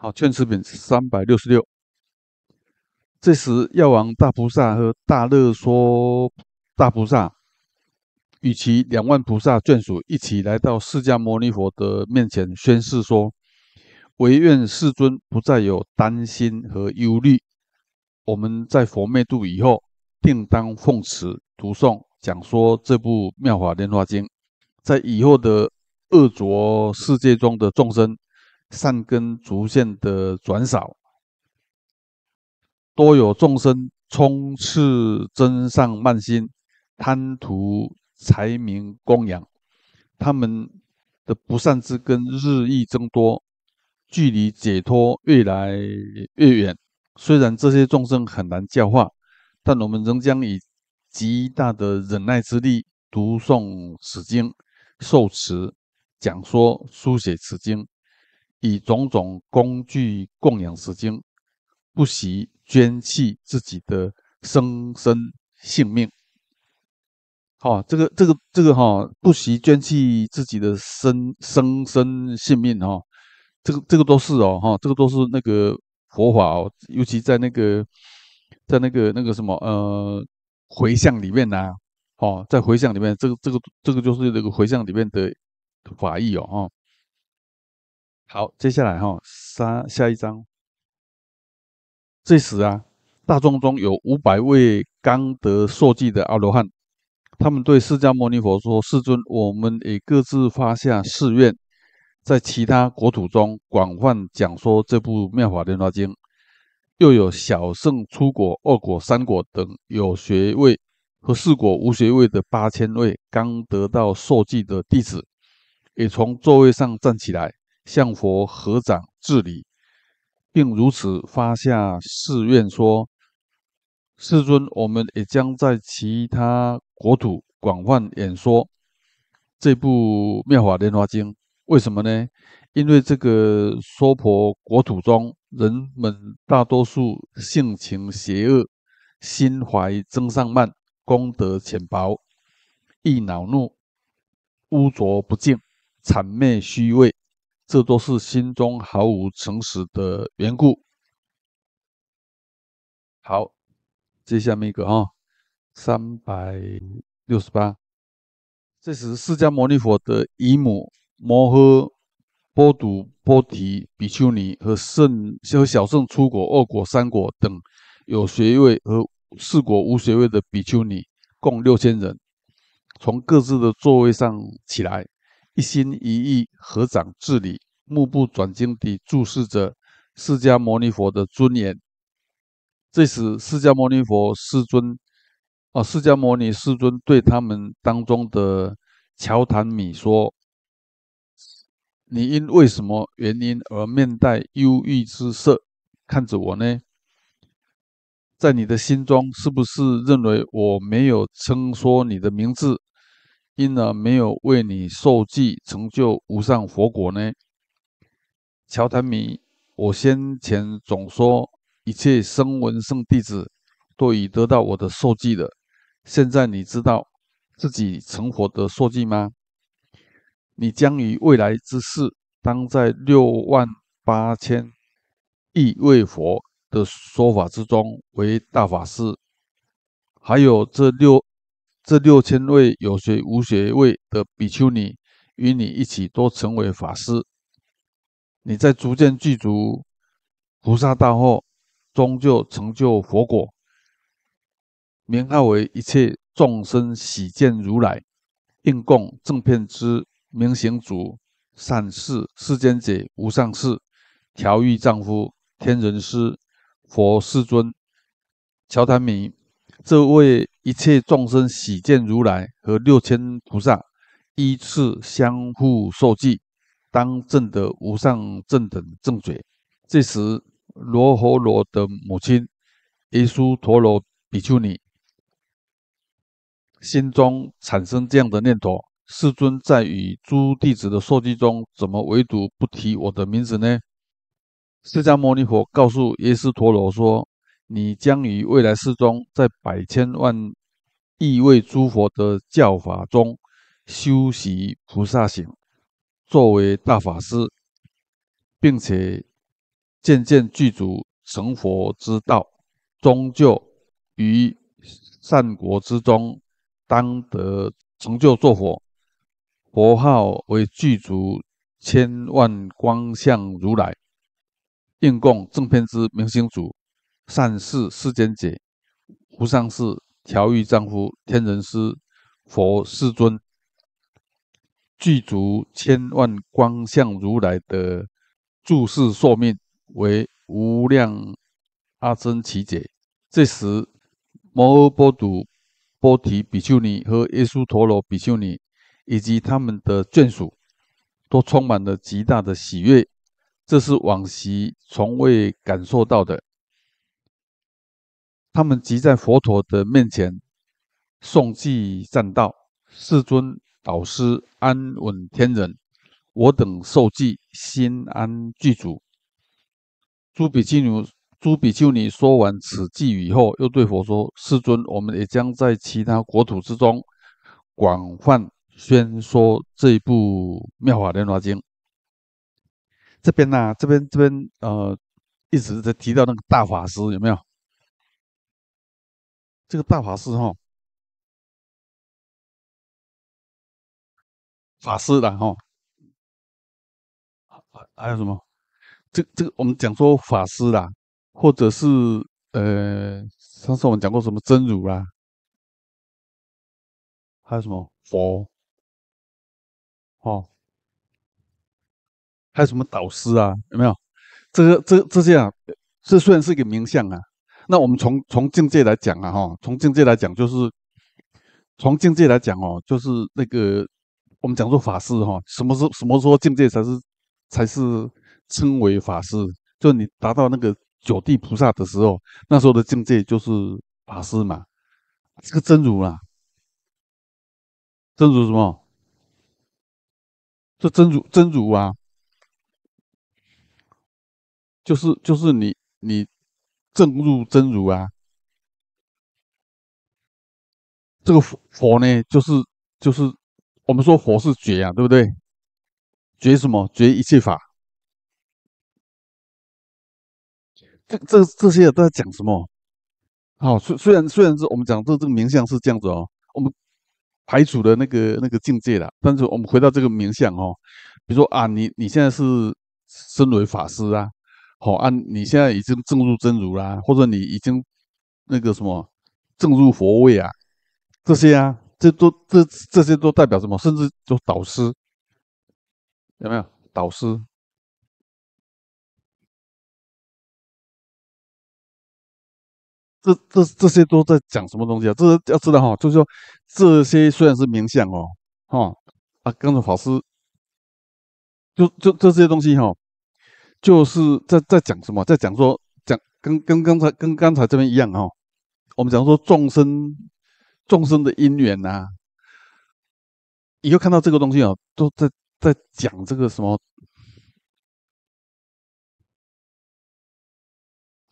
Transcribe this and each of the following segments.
好，劝持品三百六十六。这时，药王大菩萨和大乐说：“大菩萨与其两万菩萨眷属一起来到释迦牟尼佛的面前，宣誓说：‘唯愿世尊不再有担心和忧虑。’我们在佛灭度以后，定当奉持、读诵、讲说这部《妙法莲华经》，在以后的恶浊世界中的众生。”善根逐渐的转少，多有众生充斥真上慢心，贪图财名供养，他们的不善之根日益增多，距离解脱越来越远。虽然这些众生很难教化，但我们仍将以极大的忍耐之力，读诵此经，受持、讲说、书写此经。以种种工具供养时经，不惜捐弃自己的生身性命。哦，这个这个这个哈，不惜捐弃自己的生生身性命哈，这个这个都是哦哈，这个都是那个佛法哦，尤其在那个在那个那个什么呃回向里面呐，哦，在回向里面，这个这个这个就是那个回向里面的法义哦哈。好，接下来哈，三下一张。这时啊，大众中有五百位刚得受记的阿罗汉，他们对释迦牟尼佛说：“世尊，我们也各自发下誓愿，在其他国土中广泛讲说这部《妙法莲华经》。”又有小圣出果、二果、三果等有学位和四果无学位的八千位刚得到受记的弟子，也从座位上站起来。向佛合掌致礼，并如此发下誓愿说：“世尊，我们也将在其他国土广泛演说这部《妙法莲华经》。为什么呢？因为这个娑婆国土中，人们大多数性情邪恶，心怀增上慢，功德浅薄，易恼怒，污浊不净，谄媚虚伪。”这都是心中毫无诚实的缘故。好，接下面一个哈，三百六十八。这时，释迦牟尼佛的姨母摩诃波毒波提比丘尼和圣和小圣出果二果三果等有学位和四果无学位的比丘尼共六千人，从各自的座位上起来。一心一意合掌致礼，目不转睛地注视着释迦牟尼佛的尊严。这时，释迦牟尼佛师尊啊，释迦牟尼师尊对他们当中的乔檀米说：“你因为什么原因而面带忧郁之色，看着我呢？在你的心中，是不是认为我没有称说你的名字？”因而没有为你受记成就无上佛果呢，乔坦米？我先前总说一切声闻圣弟子都已得到我的受记了，现在你知道自己成佛的受记吗？你将于未来之世，当在六万八千亿位佛的说法之中为大法师，还有这六。这六千位有学无学位的比丘尼，与你一起都成为法师。你在逐渐具足菩萨道后，终究成就佛果，名号为一切众生喜见如来。应供正片之明行足善事世间解无上士调御丈夫天人师佛世尊乔檀弥。这位一切众生喜见如来和六千菩萨依次相互受记，当正得无上正等正觉。这时，罗侯罗的母亲耶输陀罗比丘尼心中产生这样的念头：世尊在与诸弟子的受记中，怎么唯独不提我的名字呢？释迦牟尼佛告诉耶输陀罗说。你将于未来世中，在百千万亿位诸佛的教法中修习菩萨行，作为大法师，并且渐渐具足成佛之道，终究于善国之中，当得成就作佛。佛号为具足千万光相如来，应供正片之明心主。善事世间解，无上士调御丈夫天人师，佛世尊具足千万光相如来的注释寿命为无量阿僧祇劫。这时，摩诃波睹波提比丘尼和耶输陀罗比丘尼以及他们的眷属，都充满了极大的喜悦，这是往昔从未感受到的。他们集在佛陀的面前，诵记赞道：“世尊导师安稳天人，我等受记心安具足。”朱比丘尼朱比丘尼说完此偈语以后，又对佛说：“世尊，我们也将在其他国土之中广泛宣说这部《妙法莲华经》。”这边呢，这边这边呃，一直在提到那个大法师，有没有？这个大法师哈，法师的哈，还还有什么？这这个我们讲说法师啦，或者是呃，上次我们讲过什么真如啦，还有什么佛，哦，还有什么导师啊？有没有？这个这这些啊，这虽然是一个名相啊。那我们从从境界来讲啊，哈，从境界来讲，就是从境界来讲哦，就是那个我们讲做法师哈，什么时什么时候境界才是才是称为法师？就你达到那个九地菩萨的时候，那时候的境界就是法师嘛。这个真如啦，真如什么？这真如真如啊，就是就是你你。正入真如啊，这个佛呢，就是就是我们说佛是觉啊，对不对？觉什么？觉一切法。这这这些都在讲什么？好，虽虽然虽然是我们讲这这个名相是这样子哦，我们排除的那个那个境界了，但是我们回到这个名相哦，比如说啊，你你现在是身为法师啊。好啊，你现在已经证入真如啦，或者你已经那个什么证入佛位啊，这些啊，这都这这些都代表什么？甚至就导师，有没有导师？这这这些都在讲什么东西啊？这要知道哈，就是说这些虽然是名相哦，哈啊跟着法师，就就就这些东西哈。就是在在讲什么，在讲说讲跟跟刚才跟刚才这边一样哦，我们讲说众生众生的因缘啊，以后看到这个东西啊，都在在讲这个什么，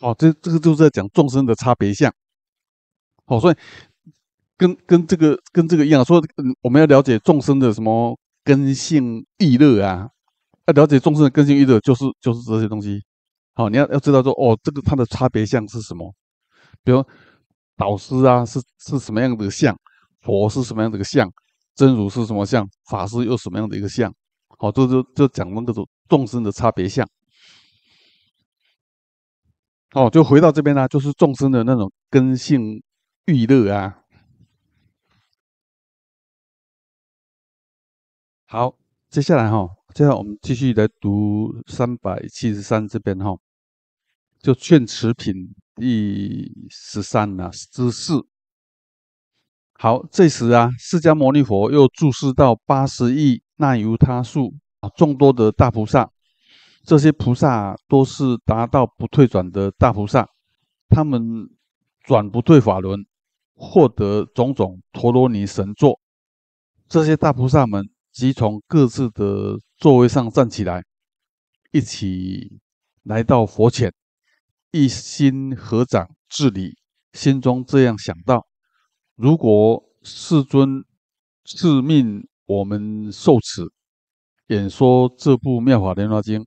哦，这这个就是在讲众生的差别相，哦，所以跟跟这个跟这个一样，说我们要了解众生的什么根性异乐啊。要了解众生的根性欲乐，就是就是这些东西。好，你要要知道说，哦，这个它的差别相是什么？比如导师啊，是是什么样的相？佛是什么样的一个相？真如是什么相？法师又什么样的一个相？好，这就就讲那个种众生的差别相。哦，就回到这边呢，就是众生的那种根性欲乐啊。好。接下来哈，接下来我们继续来读三百七十三这边哈，就劝持品第十三呐之四。好，这时啊，释迦牟尼佛又注视到八十亿那由他数啊众多的大菩萨，这些菩萨都是达到不退转的大菩萨，他们转不退法轮，获得种种陀罗尼神作，这些大菩萨们。即从各自的座位上站起来，一起来到佛前，一心合掌致礼，心中这样想到：如果世尊赐命我们受此演说这部《妙法莲华经》，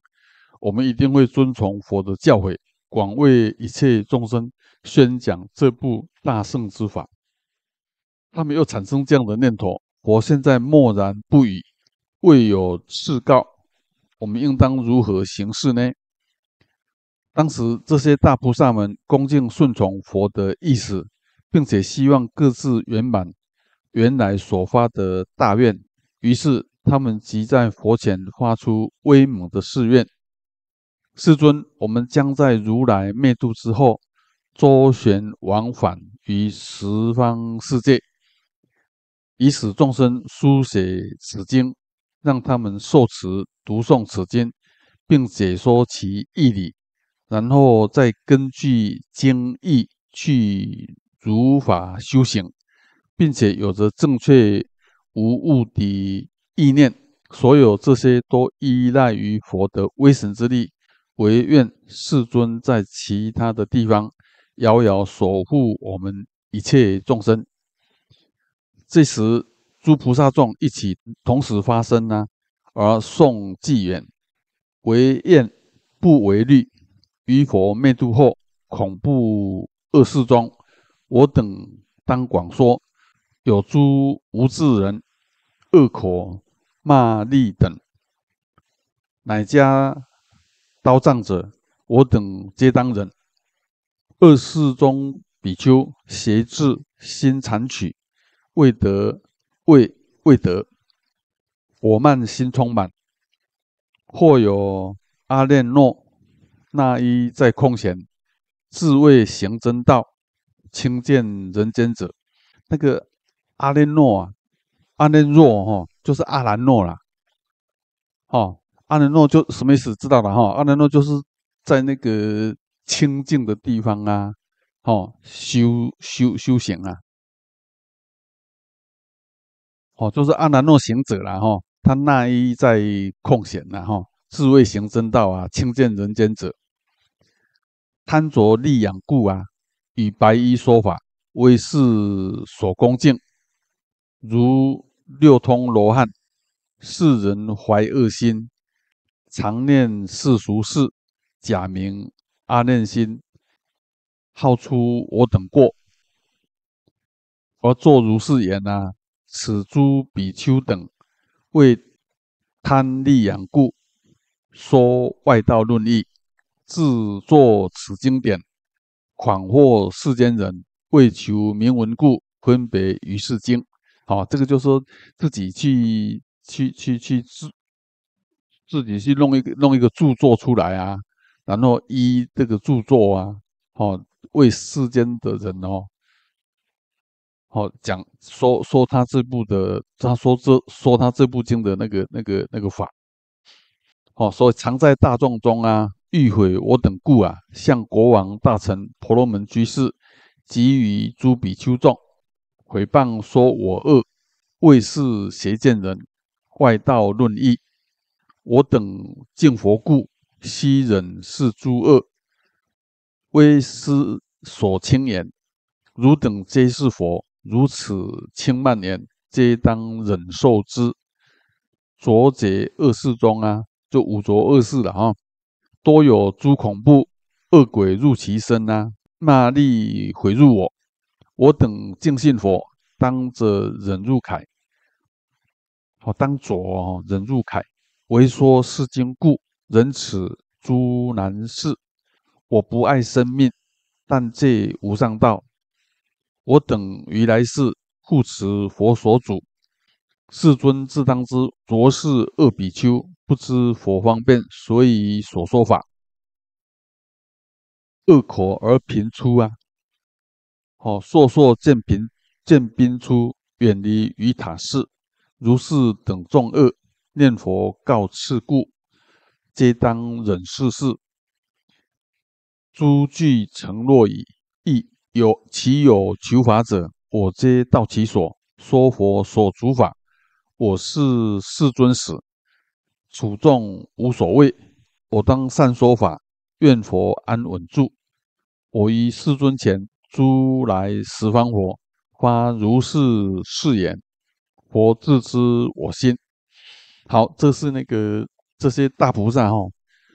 我们一定会遵从佛的教诲，广为一切众生宣讲这部大圣之法。他们又产生这样的念头。我现在默然不语，未有示告。我们应当如何行事呢？当时这些大菩萨们恭敬顺从佛的意思，并且希望各自圆满原来所发的大愿。于是他们即在佛前发出威猛的誓愿：世尊，我们将在如来灭度之后，周旋往返于十方世界。以此众生书写此经，让他们受持、读诵此经，并解说其义理，然后再根据经义去如法修行，并且有着正确无误的意念。所有这些都依赖于佛的威神之力。唯愿世尊在其他的地方遥遥守护我们一切众生。这时，诸菩萨众一起同时发声呢，而宋偈远，为厌不为虑，于佛灭度后恐怖恶世中，我等当广说。有诸无智人、恶口、骂力等，乃加刀杖者，我等皆当忍。恶世中比丘邪智心残取。未得，未未得，我慢心充满。或有阿列诺，那一在空闲，自谓行真道，清见人间者。那个阿列诺啊，阿列诺哈，就是阿兰诺啦。哦，阿兰诺就什么意思？知道了哈，阿兰诺就是在那个清净的地方啊，哦，修修修行啊。哦，就是阿难若行者啦，哈，他那一在空闲啦，哈，自谓行真道啊，清净人间者，贪着利养故啊，与白衣说法，为世所恭敬，如六通罗汉。世人怀恶心，常念世俗事，假名阿念心，好出我等过，而作如是言呐。此诸比丘等为贪利养故，说外道论义，自作此经典，款惑世间人。为求名闻故，分别于世经。好，这个就是自己去去去去自自己去弄一个弄一个著作出来啊，然后依这个著作啊，好为世间的人哦。好讲说说他这部的，他说这说他这部经的那个那个那个法，所说常在大众中啊，欲毁我等故啊，向国王大臣婆罗门居士，给予诸比丘众毁谤说我恶，未是邪见人，外道论义，我等敬佛故，悉忍是诸恶，为师所轻言，汝等皆是佛。如此轻慢年，皆当忍受之。浊劫恶世中啊，就五浊恶世了哈，多有诸恐怖恶鬼入其身呐，骂力毁入我。我等尽信佛，当者忍入凯。好，当浊忍入凯，唯说是经故，忍此诸难事。我不爱生命，但戒无上道。我等于来世护持佛所主，世尊自当知。浊世恶比丘不知佛方便，所以所说法恶口而频出啊！好，烁烁见贫见贫出，远离于塔寺，如是等众恶念佛告次故，皆当忍世事，诸句承诺矣。有其有求法者，我皆到其所说佛所主法。我是世尊使，处众无所谓，我当善说法，愿佛安稳住。我于世尊前，诸来十方佛，发如是誓言：佛自知我心。好，这是那个这些大菩萨哈，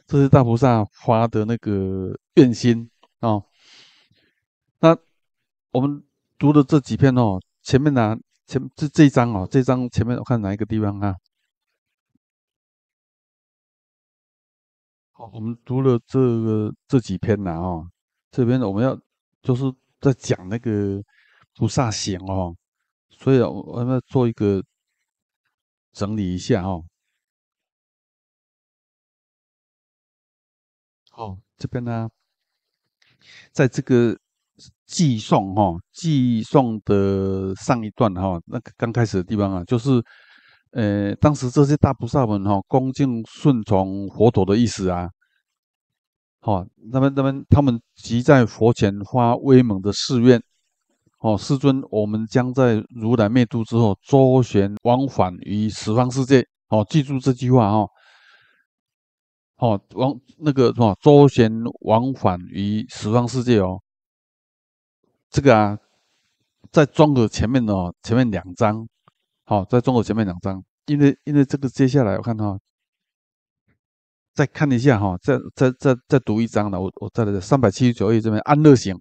这些大菩萨发的那个愿心啊。我们读的这几篇哦，前面呢，前这这一章哦，这章前面我看哪一个地方啊？好，我们读了这个这几篇了哦，这边我们要就是在讲那个菩萨行哦，所以我们要做一个整理一下哦。好，这边呢，在这个。计算哈，计算的上一段哈，那刚开始的地方啊，就是，呃，当时这些大菩萨们哈，恭敬顺从佛陀的意思啊，好，他们他们他们即在佛前发威猛的誓愿，哦，师尊，我们将在如来灭度之后周旋往返于十方世界，哦，记住这句话哦。哦，往那个什么周旋往返于十方世界哦。这个啊，在庄个前面的哦，前面两张，好，在庄个前面两张，因为因为这个接下来我看哈，再看一下哈，再再再再读一张了，我我再来，三百七十九这边安乐型。